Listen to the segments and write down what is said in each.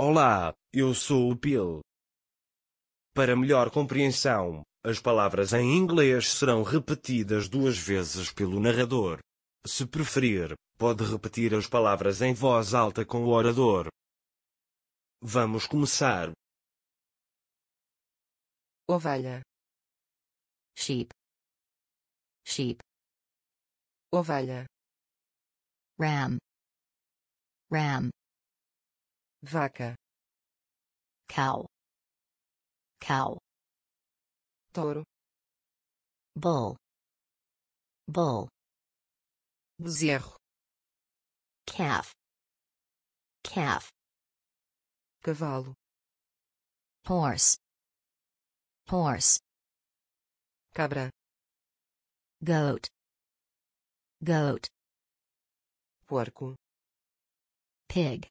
Olá, eu sou o Pil. Para melhor compreensão, as palavras em inglês serão repetidas duas vezes pelo narrador. Se preferir, pode repetir as palavras em voz alta com o orador. Vamos começar. Ovelha. Sheep. Sheep. Ovelha. Ram. Ram vaca cow cow touro bull bull bezerro calf calf cavalo horse horse cabra goat goat porco pig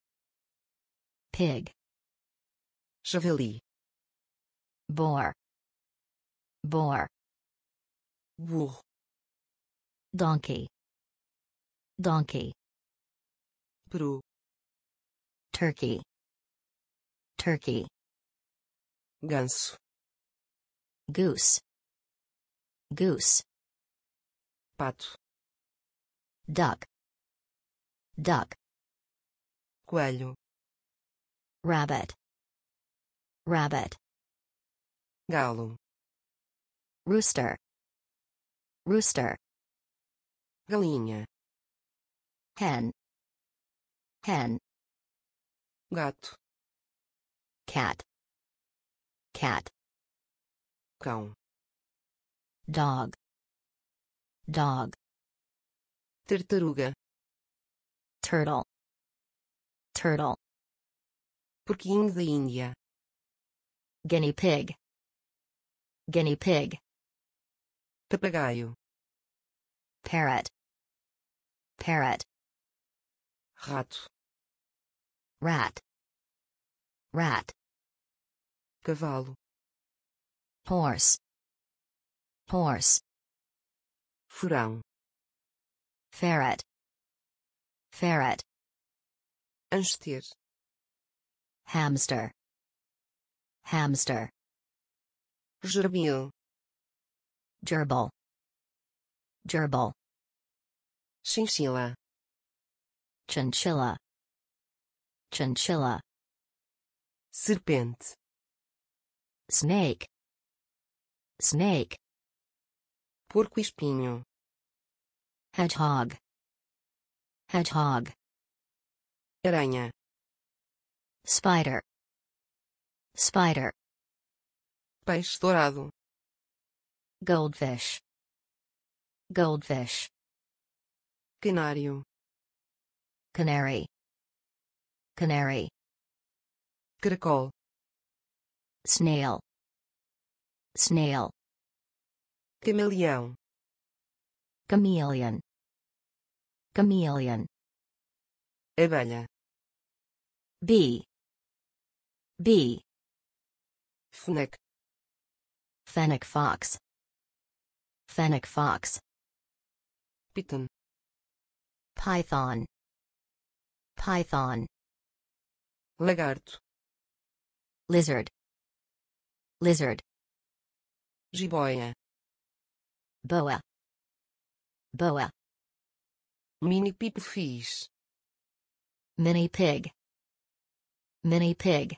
Pig. Chavili. Boar. Boar. Bourre. Donkey. Donkey. Peru. Turkey. Turkey. Ganso. Goose. Goose. Pato. Duck. Duck. Coelho rabbit rabbit galo rooster rooster galinha hen hen gato cat cat cão dog dog tartaruga turtle turtle Porquinho da Índia. Guinea pig. Guinea pig. Papagaio. Parrot. Parrot. Rato. Rat. Rat. Cavalo. Horse. Horse. Furão. Ferret. Ferret. Anster. Hamster. Hamster. Gerbil. Gerbil. Gerbil. Chinchilla. Chinchilla. Chinchilla. serpent, Snake. Snake. Porco espinho. Hedgehog. Hedgehog. Aranha. spider spider peixe dourado goldfish goldfish canário canary canary caracol snail snail camaleão chameleon chameleon abelha bee B. Fennec. Fennec fox. Fennec fox. Python. Python. Python. Lagarto. Lizard. Lizard. Jiboia. Boa. Boa. Mini pig fish. Mini pig. Mini pig.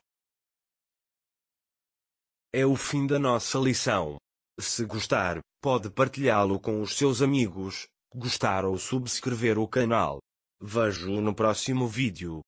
É o fim da nossa lição. Se gostar, pode partilhá-lo com os seus amigos, gostar ou subscrever o canal. Vejo no próximo vídeo.